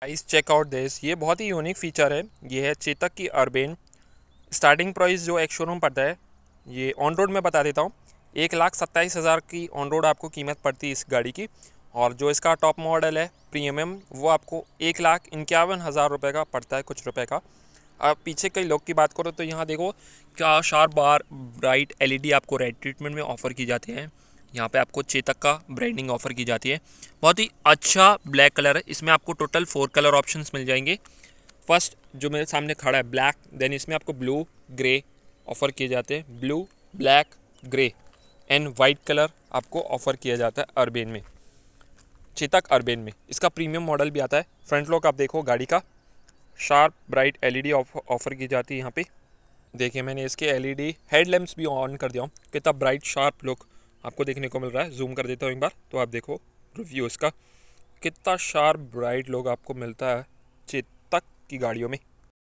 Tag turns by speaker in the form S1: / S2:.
S1: price checkout this ये बहुत ही unique feature है ये है चेतक की अर्बेन स्टार्टिंग प्राइस जो एक शोरूम पड़ता है ये ऑन रोड में बता देता हूँ एक लाख सत्ताईस हज़ार की ऑन रोड आपको कीमत पड़ती है इस गाड़ी की और जो इसका टॉप मॉडल है प्रीमियम वो आपको एक लाख इक्यावन हज़ार रुपये का पड़ता है कुछ रुपए का अब पीछे कई लोग की बात करो तो यहाँ देखो क्या शार्प बार ब्राइट एलईडी आपको रेड ट्रीटमेंट में ऑफ़र की जाती है यहाँ पे आपको चेतक का ब्रांडिंग ऑफर की जाती है बहुत ही अच्छा ब्लैक कलर है इसमें आपको टोटल फोर कलर ऑप्शन मिल जाएंगे फर्स्ट जो मेरे सामने खड़ा है ब्लैक देन इसमें आपको ब्लू ग्रे ऑफ़र किए जाते हैं blue black grey and white colour आपको ऑफ़र किया जाता है अरबेन में चेतक अरबेन में इसका प्रीमियम मॉडल भी आता है फ्रंट लॉक आप देखो गाड़ी का शार्प ब्राइट एलईडी ऑफ़र की जाती है यहाँ पे देखिए मैंने इसके एलईडी हेडलैम्प्स भी ऑन कर दिया हूँ कितना ब्राइट शार्प लुक आपको देखने को मिल रहा है जूम कर देता हूँ एक बार तो आप देखो रिव्यू इसका कितना शार्प ब्राइट लोग आपको मिलता है चेतक की गाड़ियों में